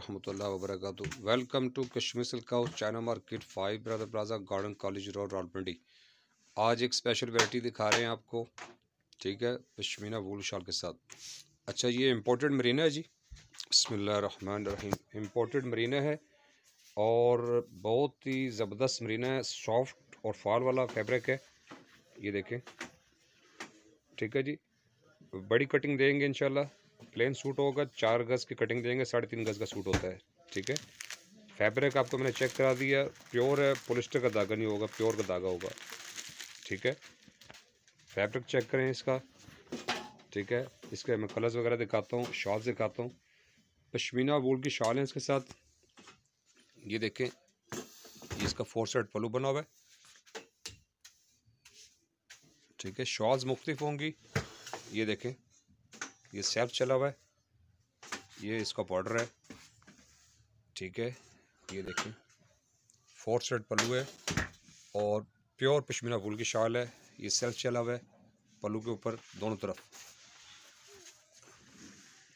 वरहमल वरक welcome to Kashmir house China market five brother plaza garden college road Rawalpindi आज एक स्पेशल वेराइटी दिखा रहे हैं आपको ठीक है पश्मीना वूल शाल के साथ अच्छा ये इम्पोर्टेड मरीना है जी रही इम्पोर्टेड मरीना है और बहुत ही ज़बरदस्त मरीना है सॉफ्ट और फॉल वाला फैब्रिक है ये देखें ठीक है जी बड़ी कटिंग देंगे इंशाल्लाह प्लेन सूट होगा चार गज़ की कटिंग देंगे साढ़े तीन गज़ का सूट होता है ठीक है फैब्रिक आपको मैंने चेक करा दिया प्योर है पोलिस्टर का धागा नहीं होगा प्योर का धागा होगा ठीक है फैब्रिक चेक करें इसका ठीक है इसके मैं कलर्स वगैरह दिखाता हूँ शॉल्स दिखाता हूँ पश्मीना वूल की शॉल है इसके साथ ये देखें ये इसका फोर साइड पलू बना हुआ है ठीक है शॉल्स मुख्तफ होंगी ये देखें ये सेल्फ चला हुआ है ये इसका बॉर्डर है ठीक है ये देखें फोर सेट पल्लू है और प्योर पश्मीना फूल की शाल है ये सेल्फ चला हुआ है पल्लू के ऊपर दोनों तरफ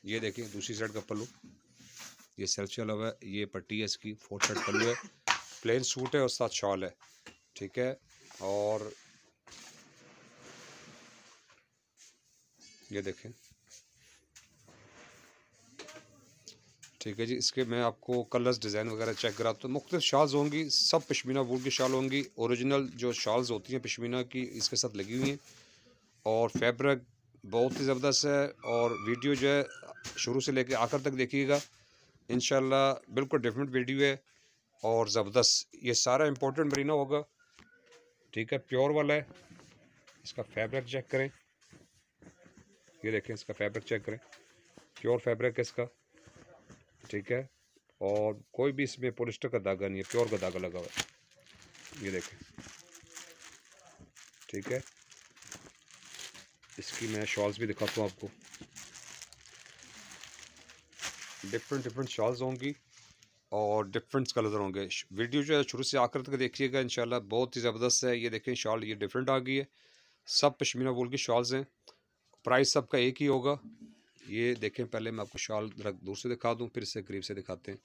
ये देखें दूसरी साइड का पल्लू ये सेल्फ चला हुआ है ये पट्टी है इसकी फोर सेट पल्लू है प्लेन सूट है और साथ शॉल है ठीक है और ये देखें ठीक है जी इसके मैं आपको कलर्स डिज़ाइन वगैरह चेक कराता तो हूँ मुख्तु शाल्स होंगी सब पश्मीना वूल की शाल होंगी औरिजिनल जो शाल्स होती हैं पशमीना की इसके साथ लगी हुई हैं और फैब्रिक बहुत ही ज़बरदस्त है और वीडियो जो है शुरू से लेकर आखिर तक देखिएगा इन बिल्कुल डिफरेंट वीडियो है और ज़बरदस्त ये सारा इम्पोर्टेंट मरीना होगा ठीक है प्योर वाला है इसका फैब्रिक चेक करें ये देखें इसका फैब्रिक चेक करें प्योर फैब्रिक है इसका ठीक है और कोई भी इसमें पोलिस्टर का धागा नहीं है प्योर का धागा लगा हुआ है ये देखें ठीक है इसकी मैं शॉल्स भी दिखाता हूँ आपको डिफरेंट डिफरेंट शॉल्स होंगी और डिफरेंट कलर होंगे वीडियो जो है शुरू से आकर तक देखिएगा इंशाल्लाह बहुत ही ज़बरदस्त है ये देखें शॉल ये डिफरेंट आ गई है सब पश्मीना बोल की शॉल्स हैं प्राइस सबका एक ही होगा ये देखें पहले मैं आपको शॉल दूर से दिखा दूँ फिर इसे करीब से दिखाते हैं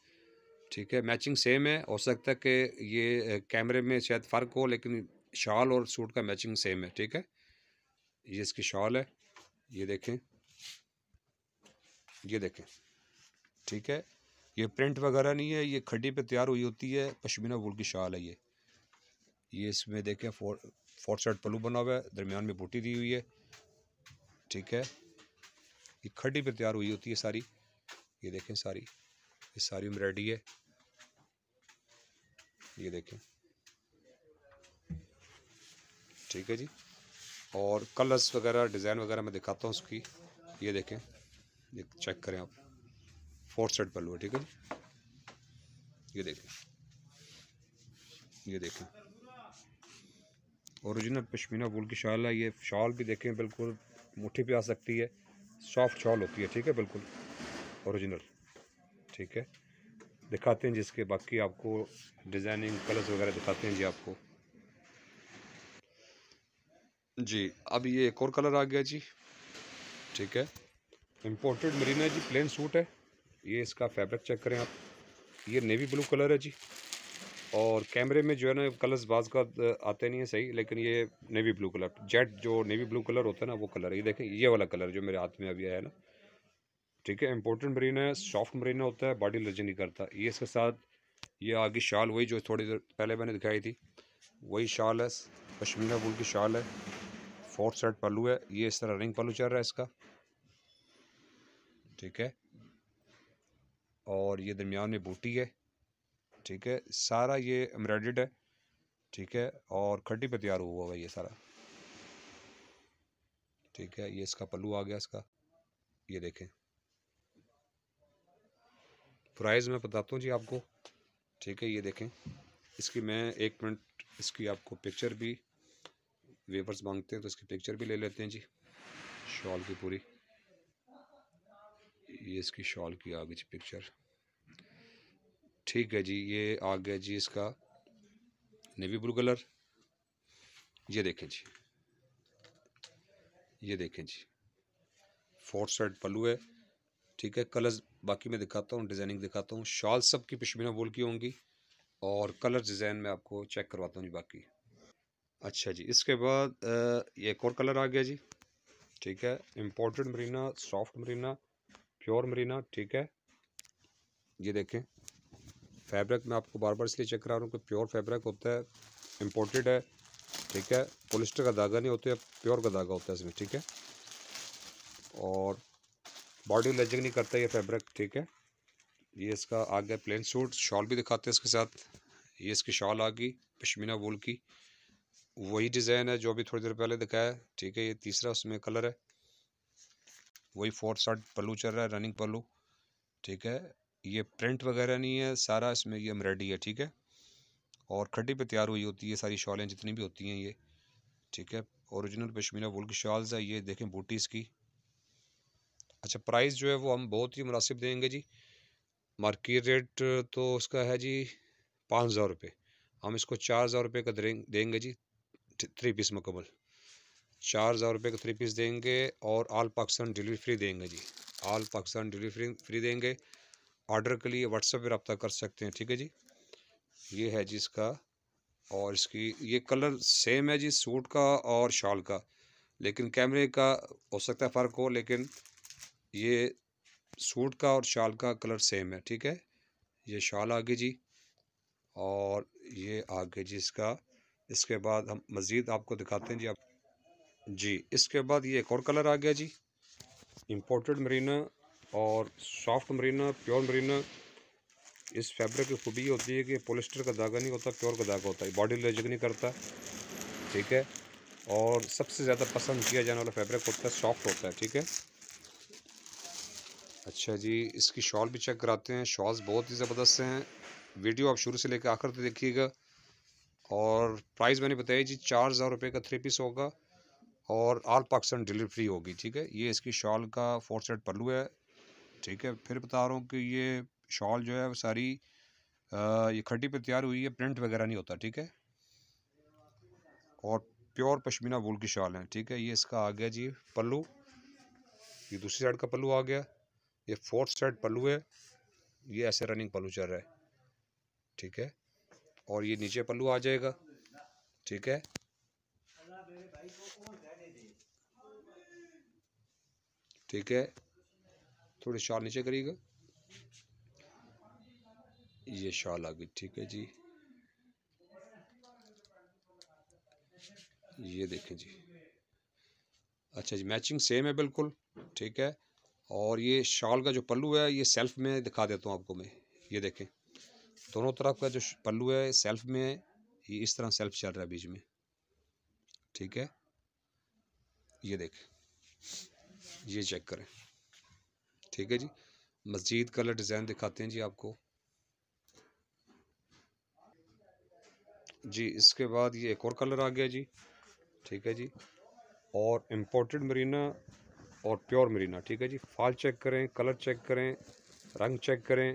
ठीक है मैचिंग सेम है हो सकता है कि ये कैमरे में शायद फ़र्क हो लेकिन शॉल और सूट का मैचिंग सेम है ठीक है ये इसकी शॉल है ये देखें ये देखें ठीक है ये प्रिंट वगैरह नहीं है ये खड्डी पे तैयार हुई होती है पशमीना वूल की शॉल है ये ये इसमें देखें फोर फोर साइड पलू बना हुआ है दरमियान में बूटी दी हुई है ठीक है ये खड्डी पर तैयार हुई होती है सारी ये देखें सारी ये सारी एम्ब्रॉयडरी है ये देखें ठीक है जी और कलर्स वगैरह डिज़ाइन वगैरह मैं दिखाता हूँ उसकी ये देखें ये चेक करें आप फोर्थ सेट पल्लू है ठीक है जी ये देखें ये देखें औरिजिनल पश्मीना वूल की शाल है ये शाल भी देखें बिल्कुल मुट्ठी पे आ सकती है सॉफ्ट शॉल होती है ठीक है बिल्कुल ओरिजिनल ठीक है दिखाते हैं जिसके बाकी आपको डिज़ाइनिंग कलर्स वगैरह दिखाते हैं जी आपको जी अब ये एक और कलर आ गया जी ठीक है इम्पोर्टेड मरीना जी प्लेन सूट है ये इसका फैब्रिक चेक करें आप ये नेवी ब्लू कलर है जी और कैमरे में जो है ना कलर्स बाज का आते नहीं है सही लेकिन ये नेवी ब्लू कलर जेट जो नेवी ब्लू कलर होता है ना वो कलर है ये देखें ये वाला कलर जो मेरे हाथ में अभी आया ना ठीक है इंपॉर्टेंट मरीन है सॉफ्ट मरीन होता है बॉडी लर्जन नहीं करता ये इसके साथ ये आगे शाल वही जो थोड़ी देर पहले मैंने दिखाई थी वही शाल है पश्मीना वूल की शाल है फोर्थ सेट पल्लू है ये इस तरह रिंग पल्लू चल रहा है इसका ठीक है और ये दरमियान में बूटी है ठीक है सारा ये एम्ब्रॉयड है ठीक है और खड्डी पे तैयार हुआ हुआ ये सारा ठीक है ये इसका पल्लू आ गया इसका ये देखें प्राइस मैं बताता हूँ जी आपको ठीक है ये देखें इसकी मैं एक मिनट इसकी आपको पिक्चर भी वेपर्स मांगते हैं तो इसकी पिक्चर भी ले लेते हैं जी शॉल की पूरी ये इसकी शॉल की आ गई जी पिक्चर ठीक है जी ये आ गया जी इसका नेवी ब्लू कलर ये देखें जी ये देखें जी फोर्थ साइड पलू है ठीक है कलर्स बाकी मैं दिखाता हूँ डिज़ाइनिंग दिखाता हूँ शॉल सब की पश्मीना बोल की होंगी और कलर डिज़ाइन मैं आपको चेक करवाता हूँ जी बाकी अच्छा जी इसके बाद ये एक और कलर आ गया जी ठीक है imported marina soft marina pure marina ठीक है ये देखें फैब्रिक मैं आपको बार बार इसलिए चेक करा रहा हूँ कि प्योर फैब्रिक होता है इम्पोर्टेड है ठीक है पोलिस्टर का धागा नहीं होता है प्योर का धागा होता है इसमें ठीक है और बॉडी लेजिंग नहीं करता ये फैब्रिक ठीक है ये इसका आ गया प्लेन सूट शॉल भी दिखाते हैं इसके साथ ये इसकी शॉल आ गई पश्मीना वूल की वही डिज़ाइन है जो अभी थोड़ी देर पहले दिखाया है ठीक है ये तीसरा उसमें कलर है वही फोर शर्ट पल्लू चल रहा है रनिंग पल्लू ठीक है ये प्रिंट वगैरह नहीं है सारा इसमें ये एम्ब्रॉयडरी है ठीक है और खड्डी पे तैयार हुई होती है सारी शॉलें जितनी भी होती हैं ये ठीक है ओरिजिनल पश्मीना वुल की शॉल्स है ये देखें बूटीज़ की अच्छा प्राइस जो है वो हम बहुत ही मुनासिब देंगे जी मार्केट रेट तो उसका है जी पाँच हज़ार रुपये हम इसको चार हज़ार रुपये का देंगे जी थ्री पीस मुकम्मल चार हज़ार रुपये का थ्री पीस देंगे और आल पाकिस्तान डिलीवरी फ्री देंगे जी आल पाकिस्तान डिलीवरी फ्री देंगे ऑर्डर के लिए व्हाट्सएप पर रब्ता कर सकते हैं ठीक है जी ये है जी इसका और इसकी ये कलर सेम है जी सूट का और शॉल का लेकिन कैमरे का हो सकता है फ़र्क हो लेकिन ये सूट का और शॉल का कलर सेम है ठीक है ये शॉल आगे जी और ये आगे जी इसका इसके बाद हम मज़ीद आपको दिखाते हैं जी आप जी इसके बाद ये एक और कलर आ गया जी इम्पोर्टेड मरीना और सॉफ्ट मरीना प्योर मरीना इस फैब्रिक की खूबी होती है कि पोलिस्टर का धागा नहीं होता प्योर का धागा होता है बॉडी लेजिक नहीं करता ठीक है और सबसे ज़्यादा पसंद किया जाने वाला फैब्रिक होता है सॉफ्ट होता है ठीक है अच्छा जी इसकी शॉल भी चेक कराते हैं शॉल्स बहुत ही ज़बरदस्त हैं वीडियो आप शुरू से लेकर आखिर तक देखिएगा और प्राइस मैंने बताया जी चार हज़ार रुपये का थ्री पीस होगा और आल पाकिस्तान डिलीवरी होगी ठीक है ये इसकी शॉल का फोर सेट पल्लू है ठीक है फिर बता रहा हूँ कि ये शॉल जो है वो सारी आ, ये खट्टी पे तैयार हुई है प्रिंट वगैरह नहीं होता ठीक है और प्योर पश्मीना वूल की शॉल है ठीक है ये इसका आ गया जी पल्लू ये दूसरी साइड का पल्लू आ गया ये फोर्थ साइड पल्लू है ये ऐसे रनिंग पल्लू चल रहा है ठीक है और ये नीचे पल्लू आ जाएगा ठीक है ठीक है थोड़ी शॉल नीचे करिएगा ये शॉल आ गई ठीक है जी ये देखें जी अच्छा जी मैचिंग सेम है बिल्कुल ठीक है और ये शॉल का जो पल्लू है ये सेल्फ में दिखा देता हूँ आपको मैं ये देखें दोनों तरफ का जो पल्लू है सेल्फ में है ये इस तरह सेल्फ चल रहा है बीच में ठीक है ये देखें ये चेक करें ठीक है जी मज़ीद कलर डिज़ाइन दिखाते हैं जी आपको जी इसके बाद ये एक और कलर आ गया जी ठीक है जी और इम्पोर्टेड मरीना और प्योर मरीना ठीक है जी फाल चेक करें कलर चेक करें रंग चेक करें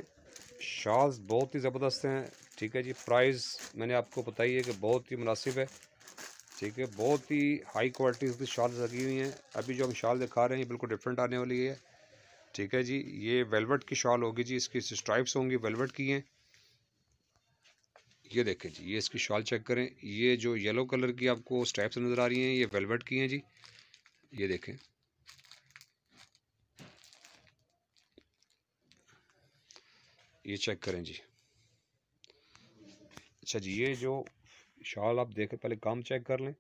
शॉल्स बहुत ही ज़बरदस्त हैं ठीक है जी प्राइस मैंने आपको बताई है कि बहुत ही मुनासिब है ठीक है बहुत ही हाई क्वालिटी की शाल्स लगी हुई हैं अभी जो हम शाल दिखा रहे हैं बिल्कुल डिफरेंट आने वाली है ठीक है जी ये वेलवेट की शॉल होगी जी इसकी स्ट्राइप्स होंगी वेलवेट की हैं ये देखें जी ये इसकी शॉल चेक करें ये जो येलो कलर की आपको स्ट्राइप्स नज़र आ रही हैं ये वेलवेट की हैं जी ये देखें ये चेक करें जी अच्छा जी ये जो शॉल आप देखें पहले काम चेक कर लें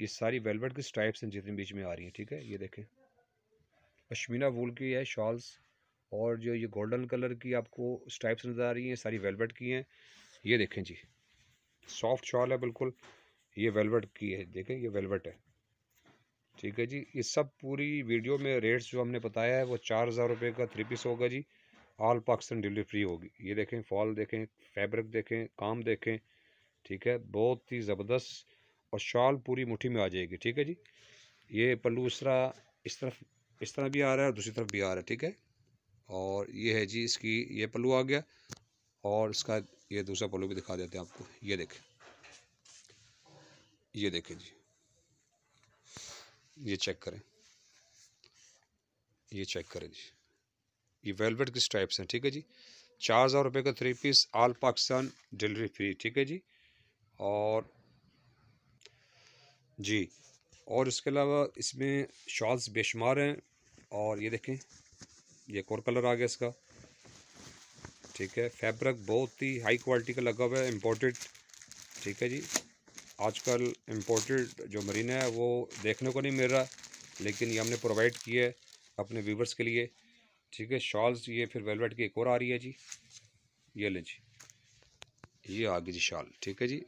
ये सारी वेलवेट की स्ट्राइप्स हैं जितनी बीच में आ रही हैं ठीक है ये देखें पश्मीना वूल की है शॉल्स और जो ये गोल्डन कलर की आपको स्ट्राइप्स नज़र आ रही हैं सारी वेलवेट की हैं ये देखें जी सॉफ्ट शॉल है बिल्कुल ये वेलवेट की है देखें ये वेलवेट है ठीक है जी ये सब पूरी वीडियो में रेट्स जो हमने बताया है वो चार हज़ार रुपये का थ्री पीस होगा जी ऑल पाकिस्तान डिलीवरी फ्री होगी ये देखें फॉल देखें फैब्रिक देखें काम देखें ठीक है बहुत ही ज़बरदस्त और शॉल पूरी मुठ्ठी में आ जाएगी ठीक है जी ये पल्लू इस तरह इस तरफ इस तरह भी आ रहा है और दूसरी तरफ भी आ रहा है ठीक है और ये है जी इसकी ये पल्लू आ गया और इसका ये दूसरा पल्लू भी दिखा देते हैं आपको ये देखें ये देखें जी ये चेक करें ये चेक करें जी ये वेलवेट किस टाइप से ठीक है जी चार हज़ार रुपये का three piece all Pakistan delivery free ठीक है जी और जी और इसके अलावा इसमें शॉल्स बेशुमार हैं और ये देखें ये कोर कलर आ गया इसका ठीक है फैब्रिक बहुत ही हाई क्वालिटी का लगा हुआ है इम्पोर्टेड ठीक है जी आजकल इम्पोर्टेड जो मरीना है वो देखने को नहीं मिल रहा लेकिन ये हमने प्रोवाइड किया है अपने व्यूवर्स के लिए ठीक है शॉल्स ये फिर वेलवेट की एक और आ रही है जी ये लें जी ये आ गई जी शॉल ठीक है जी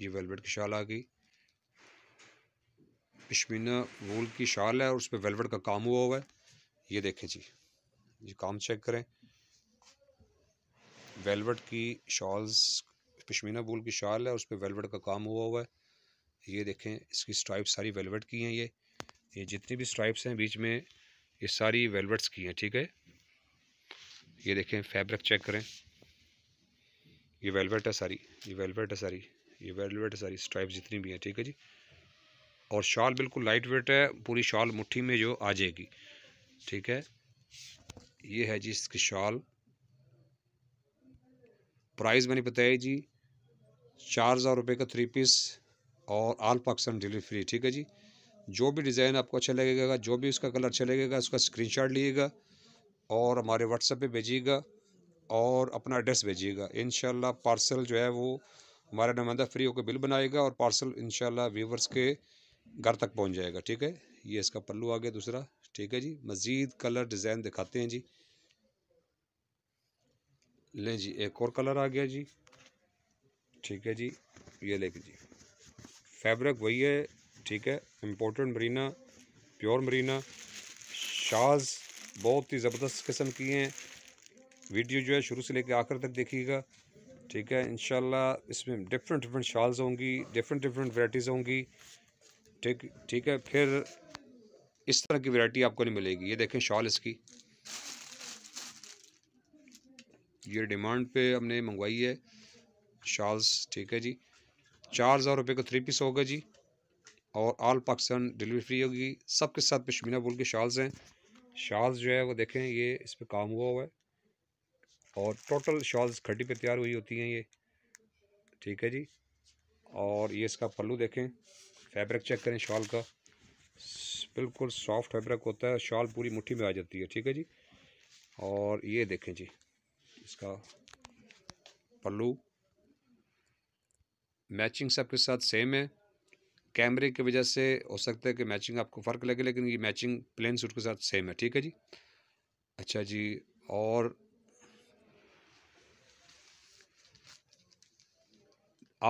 ये वेलवेट की शॉल आ गई पश्मीना वूल की शाल है और उस पर वेलवेट का काम हुआ हुआ है ये देखें जी ये काम चेक करें वेलवेट की शॉल्स पश्मीना वूल की शाल है उस पर वेलवेट का काम हुआ हुआ है ये देखें इसकी स्ट्राइप सारी वेलवेट की हैं ये ये जितनी भी स्ट्राइप्स हैं बीच में ये सारी वेलवेट्स की हैं ठीक है ये देखें फैब्रिक चेक करें ये वेलवेट है सारी ये वेलवेट है सारी ये वेलवेट है सारी स्ट्राइप जितनी भी हैं ठीक है जी और शॉल बिल्कुल लाइट वेट है पूरी शॉल मुट्ठी में जो आ जाएगी ठीक है ये है जी इसकी शॉल प्राइस मैंने बताया जी चार हज़ार रुपये का थ्री पीस और आल पाकिस्तान डिलीवरी फ्री ठीक है जी जो भी डिज़ाइन आपको अच्छा लगेगा जो भी उसका कलर अच्छा लगेगा उसका शॉट लीजिएगा और हमारे व्हाट्सएप पर भेजिएगा और अपना एड्रेस भेजिएगा इन पार्सल जो है वो हमारा नुमाइंदा फ्री होकर बिल बनाएगा और पार्सल इन शाला के घर तक पहुंच जाएगा ठीक है ये इसका पल्लू आ गया दूसरा ठीक है जी मज़ीद कलर डिज़ाइन दिखाते हैं जी ले जी एक और कलर आ गया जी ठीक है जी ये लेके जी फैब्रिक वही है ठीक है इम्पोर्टेंट मरीना प्योर मरीना शाज बहुत ही ज़बरदस्त किस्म की हैं वीडियो जो है शुरू से लेकर आखिर तक देखिएगा ठीक है इन इसमें डिफरेंट डिफरेंट शाल्स होंगी डिफरेंट डिफरेंट वैराइटीज़ होंगी ठीक ठीक है फिर इस तरह की वैरायटी आपको नहीं मिलेगी ये देखें शॉल इसकी ये डिमांड पे हमने मंगवाई है शॉल्स ठीक है जी चार हज़ार रुपये का थ्री पीस होगा जी और आल पाकिस्तान डिलीवरी फ्री होगी सबके साथ पश्मीना बुल के शॉल्स हैं शॉल्स जो है वो देखें ये इस पर काम हुआ हुआ है और टोटल शॉल्स खड्डी पे तैयार हुई होती हैं ये ठीक है जी और ये इसका पल्लू देखें फैब्रिक चेक करें शॉल का बिल्कुल सॉफ्ट फैब्रिक होता है शॉल पूरी मुट्ठी में आ जाती है ठीक है जी और ये देखें जी इसका पल्लू मैचिंग सबके साथ सेम है कैमरे की वजह से हो सकता है कि मैचिंग आपको फ़र्क लगे लेकिन ये मैचिंग प्लेन सूट के साथ सेम है ठीक है जी अच्छा जी और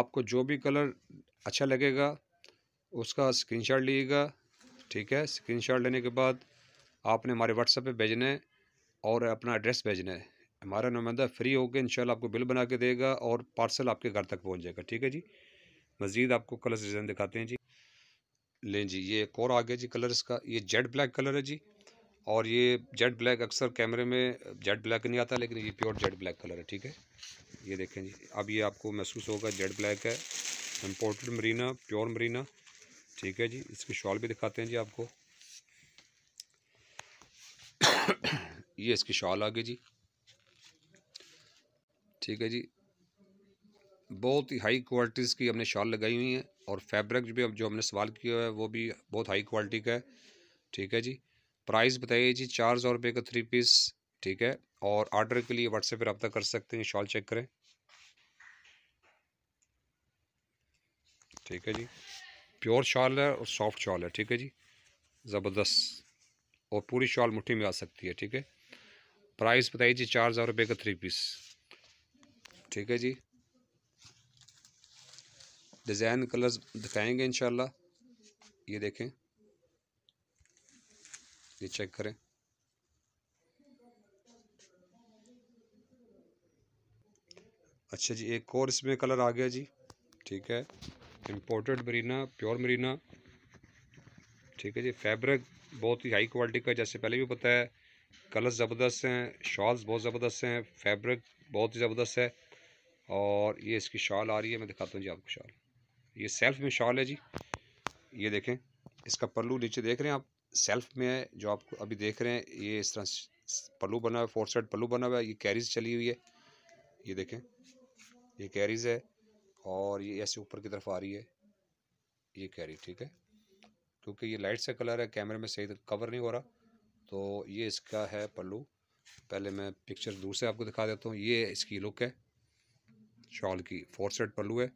आपको जो भी कलर अच्छा लगेगा उसका स्क्रीनशॉट लीजिएगा ठीक है स्क्रीनशॉट लेने के बाद आपने हमारे व्हाट्सएप पे भेजना है और अपना एड्रेस भेजना है हमारा नुमाइंदा फ्री होकर इन आपको बिल बना के देगा और पार्सल आपके घर तक पहुँच जाएगा ठीक है जी मज़ीद आपको कलर्स डिज़ाइन दिखाते हैं जी लें जी ये एक और आ गया जी कलर इसका ये जेड ब्लैक कलर है जी और ये जेड ब्लैक अक्सर कैमरे में जेड ब्लैक नहीं आता लेकिन ये प्योर जेड ब्लैक कलर है ठीक है ये देखें जी अब ये आपको महसूस होगा जेड ब्लैक है इम्पोर्टेड मरीना प्योर मरीना ठीक है जी इसकी शॉल भी दिखाते हैं जी आपको ये इसकी शॉल आ गई जी ठीक है जी बहुत ही हाई क्वालिटीज़ की हमने शॉल लगाई हुई है और फैब्रिक भी जो हमने सवाल किया है वो भी बहुत हाई क्वालिटी का है ठीक है जी प्राइस बताइए जी चार सौ रुपये का थ्री पीस ठीक है और आर्डर के लिए व्हाट्सएप पर रब्ता कर सकते हैं शॉल चेक करें ठीक है जी प्योर शॉल है और सॉफ्ट शॉल है ठीक है जी ज़बरदस्त और पूरी शॉल मुट्ठी में आ सकती है ठीक है प्राइस बताइए जी चार हज़ार रुपये का थ्री पीस ठीक है जी डिज़ाइन कलर्स दिखाएंगे इंशाल्लाह ये देखें ये चेक करें अच्छा जी एक और इसमें कलर आ गया जी ठीक है इम्पोर्टेड मरीना प्योर मरीना ठीक है जी फैब्रिक बहुत ही हाई क्वालिटी का जैसे पहले भी बताया कलर ज़बरदस्त हैं शॉल्स बहुत ज़बरदस्त हैं फैब्रिक बहुत ही ज़बरदस्त है और ये इसकी शॉल आ रही है मैं दिखाता हूँ जी आपको शॉल ये सेल्फ में शॉल है जी ये देखें इसका पल्लू नीचे देख रहे हैं आप सेल्फ में है जो आप अभी देख रहे हैं ये इस तरह पल्लू बना हुआ है फोर साइड पल्लू बना हुआ है ये कैरीज चली हुई है ये देखें ये कैरीज है और ये ऐसे ऊपर की तरफ आ रही है ये कह रही ठीक है क्योंकि ये लाइट से कलर है कैमरे में सही तो कवर नहीं हो रहा तो ये इसका है पल्लू पहले मैं पिक्चर दूर से आपको दिखा देता हूँ ये इसकी लुक है शॉल की फोर सेट पल्लू है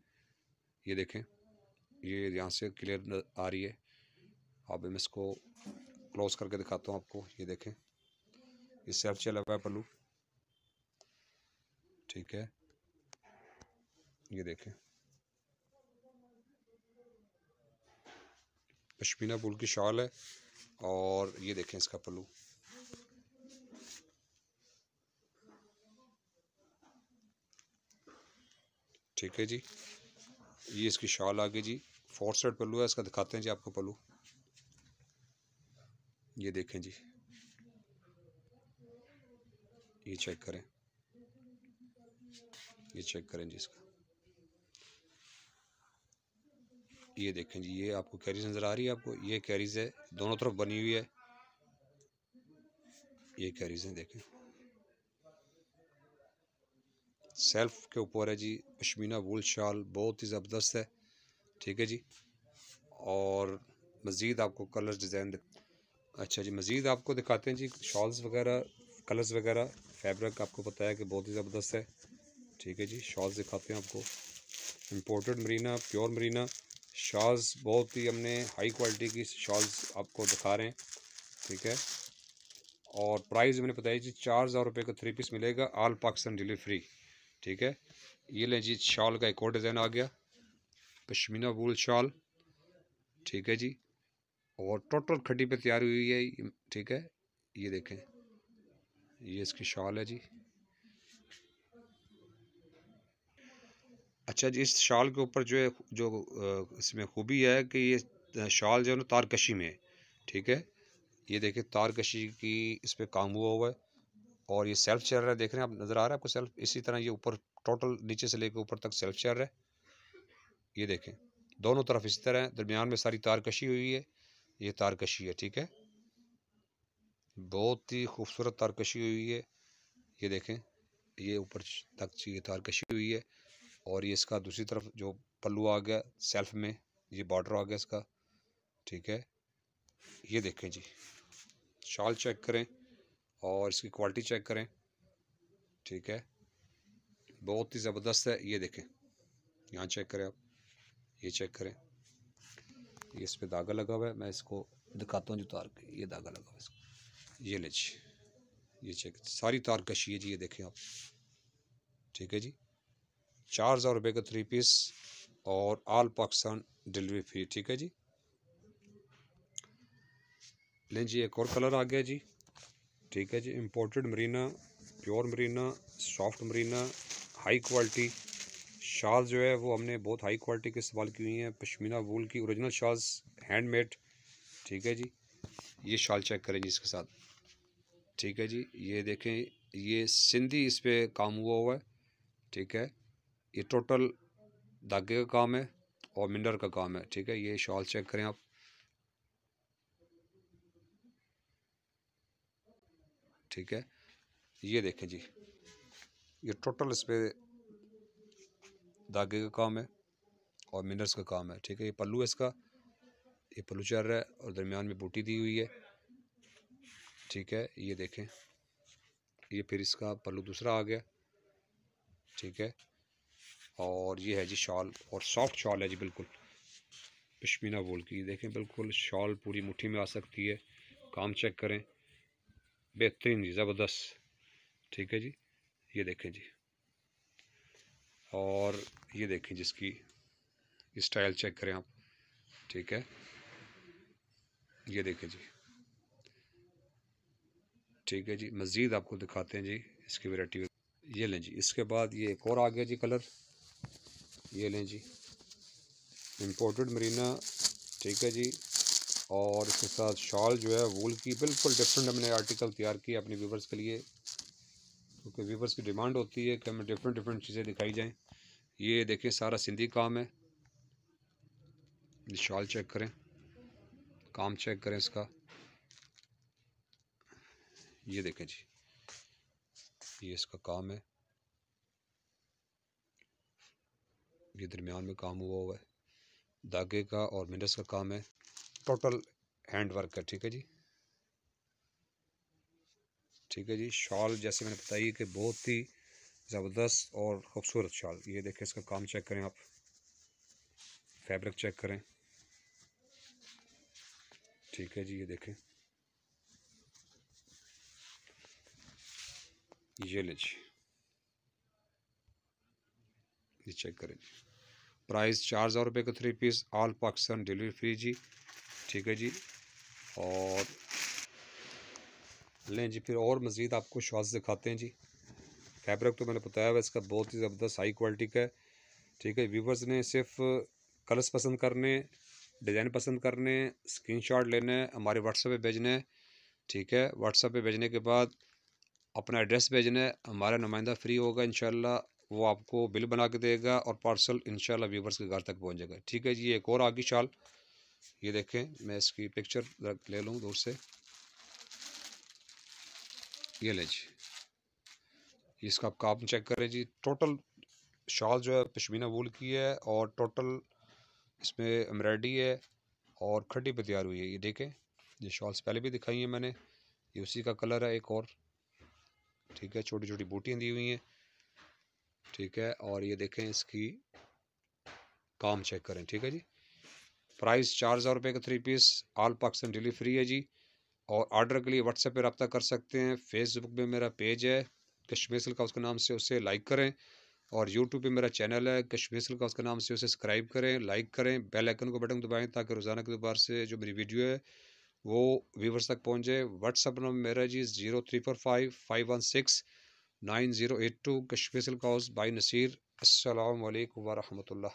ये देखें ये यहाँ से क्लियर आ रही है अब मैं इसको क्लोज करके दिखाता हूँ आपको ये देखें ये सेल्फ चला हुआ है पल्लू ठीक है ये देखें पशमीना पुल की शॉल है और ये देखें इसका पल्लू ठीक है जी ये इसकी शॉल आ गई जी फोर साइड पल्लू है इसका दिखाते हैं जी आपको पल्लू ये देखें जी ये चेक करें ये चेक करें जी इसका ये देखें जी ये आपको कैरीज नज़र आ रही है आपको ये कैरीज है दोनों तरफ बनी हुई है ये कैरीज है देखें सेल्फ के ऊपर है जी पश्मीना वुल शाल बहुत ही ज़बरदस्त है ठीक है जी और मज़ीद आपको कलर्स डिज़ाइन अच्छा जी मज़ीद आपको दिखाते हैं जी शॉल्स वगैरह कलर्स वगैरह फैब्रिक आपको पता है कि बहुत ही ज़बरदस्त है ठीक है जी शॉल्स दिखाते हैं आपको imported marina pure marina shawls बहुत ही हमने हाई क्वालिटी की शॉल्स आपको दिखा रहे हैं ठीक है और प्राइस मैंने बताया जी चार हज़ार रुपये का थ्री पीस मिलेगा आल पाकिस्तान डिलीवरी फ्री ठीक है ये लें जी शॉल का एक और डिज़ाइन आ गया पश्मीना वूल शॉल ठीक है जी और टोटल खड्डी पे तैयार हुई है ठीक है ये देखें ये इसकी शॉल है जी अच्छा जी इस शॉल के ऊपर जो है जो इसमें खूबी है कि ये शॉल जो है ना तारकशी में है ठीक है ये देखिए तारकशी की इस पर काम हुआ हुआ है और ये सेल्फ चल रहा है देख रहे हैं आप नज़र आ रहा है आपको सेल्फ इसी तरह ये ऊपर टोटल नीचे से लेकर ऊपर तक सेल्फ चल रहा है ये देखें दोनों तरफ इसी तरह दरमियान में सारी तारकशी हुई है ये तारकशी है ठीक है बहुत ही खूबसूरत तारकशी हुई है ये देखें ये ऊपर तक ये तारकशी हुई है और ये इसका दूसरी तरफ जो पल्लू आ गया सेल्फ में ये बॉर्डर आ गया इसका ठीक है ये देखें जी शाल चेक करें और इसकी क्वालिटी चेक करें ठीक है बहुत ही ज़बरदस्त है ये देखें यहाँ चेक करें आप ये चेक करें ये इस पर धागा लगा हुआ है मैं इसको दिखाता हूँ जो तार के ये धागा लगा हुआ है इसको ये ले जी ये चेक सारी तार कशी है जी ये देखें आप ठीक है जी चार हज़ार रुपये का थ्री पीस और आल पाकिस्तान डिलीवरी फ्री ठीक है जी लें जी एक और कलर आ गया जी ठीक है जी imported marina pure marina soft marina high quality shawl जो है वो हमने बहुत हाई क्वालिटी के इस्तेमाल की हुई हैं पशमीना वूल की ओरिजिनल शाल्स हैंडमेड ठीक है जी ये शाल चेक करें जी इसके साथ ठीक है जी ये देखें ये सिंधी इस पर काम हुआ हुआ है ठीक है ये टोटल धागे का काम है और मिनर का काम है ठीक है ये शॉल चेक करें आप ठीक है ये देखें जी ये टोटल इस पर धागे का काम है और मिनर्स का काम है ठीक है ये पल्लू है इसका ये पल्लू चल रहा है और दरमियान में बूटी दी हुई है ठीक है ये देखें ये फिर इसका पल्लू दूसरा आ गया ठीक है और ये है जी शॉल और सॉफ्ट शॉल है जी बिल्कुल पश्मीना वोल की देखें बिल्कुल शॉल पूरी मुट्ठी में आ सकती है काम चेक करें बेहतरीन जी ज़बरदस्त ठीक है जी ये देखें जी और ये देखें जिसकी स्टाइल चेक करें आप ठीक है ये देखें जी ठीक है जी मज़ीद आपको दिखाते हैं जी इसकी वेराइटी ये लें जी इसके बाद ये एक और आ गया जी कलर ये लें जी इम्पोर्टेड मरीना ठीक है जी और इसके साथ शॉल जो है वूल की बिल्कुल डिफरेंट हमने आर्टिकल तैयार किया अपने व्यूवर्स के लिए क्योंकि तो व्यूवर्स की डिमांड होती है कि हमें डिफरेंट डिफरेंट चीज़ें दिखाई जाएं ये देखिए सारा सिंधी काम है शॉल चेक करें काम चेक करें इसका ये देखें जी ये इसका काम है ये दरमियान में काम हुआ हुआ है धागे का और मिनस का काम है टोटल हैंड वर्क है ठीक है जी ठीक है जी शॉल जैसे मैंने बताई कि बहुत ही ज़बरदस्त और ख़ूबसूरत शॉल ये देखें इसका काम चेक करें आप फैब्रिक चेक करें ठीक है जी ये देखें ये लीजिए ये चेक करें प्राइस चार हज़ार रुपये का three piece all Pakistan delivery free जी ठीक है जी और लें जी फिर और मज़ीद आपको शॉर्ट्स दिखाते हैं जी फैब्रिक तो मैंने बताया हुआ इसका बहुत ही ज़बरदस्त हाई क्वालिटी का है ठीक है व्यूवर्स ने सिर्फ कलर्स पसंद करने डिज़ाइन पसंद करने स्क्रीन शॉट लेने हमारे व्हाट्सएप पर भेजने ठीक है व्हाट्सएप पर भेजने के बाद अपना एड्रेस भेजना है हमारा नुमाइंदा फ्री होगा इन वो आपको बिल बना के देगा और पार्सल इनशाला व्यूवर्स के घर तक पहुँच जाएगा ठीक है जी एक और आगे शाल ये देखें मैं इसकी पिक्चर ले लूँ दूर से ये ले जी इसका आप काम चेक करें जी टोटल शाल जो है पश्मीना वूल की है और टोटल इसमें एम्ब्रॉयडरी है और खड्डी पर तैयार हुई है ये देखें ये शॉल्स पहले भी दिखाई हैं मैंने ये उसी का कलर है एक और ठीक है छोटी छोटी बूटियाँ दी हुई हैं ठीक है और ये देखें इसकी काम चेक करें ठीक है जी प्राइस चार हज़ार रुपये का three piece all Pakistan delivery free है जी और ऑर्डर के लिए व्हाट्सएप पर रब्ता कर सकते हैं फेसबुक पे मेरा पेज है कश्मीर का उसके नाम से उसे लाइक करें और यूट्यूब पे मेरा चैनल है कश्मीर का उसके नाम से उसे सब्सक्राइब करें लाइक करें बेल आइकन को बटन दबाएं ताकि रोज़ाना के दोबार से जो मेरी वीडियो है वो व्यूवर्स तक पहुँचे व्हाट्सअप नंबर मेरा जी zero three four five five one six nine zero eight two Kashmir special कॉज बाई नसीर अस्सलाम वरहमल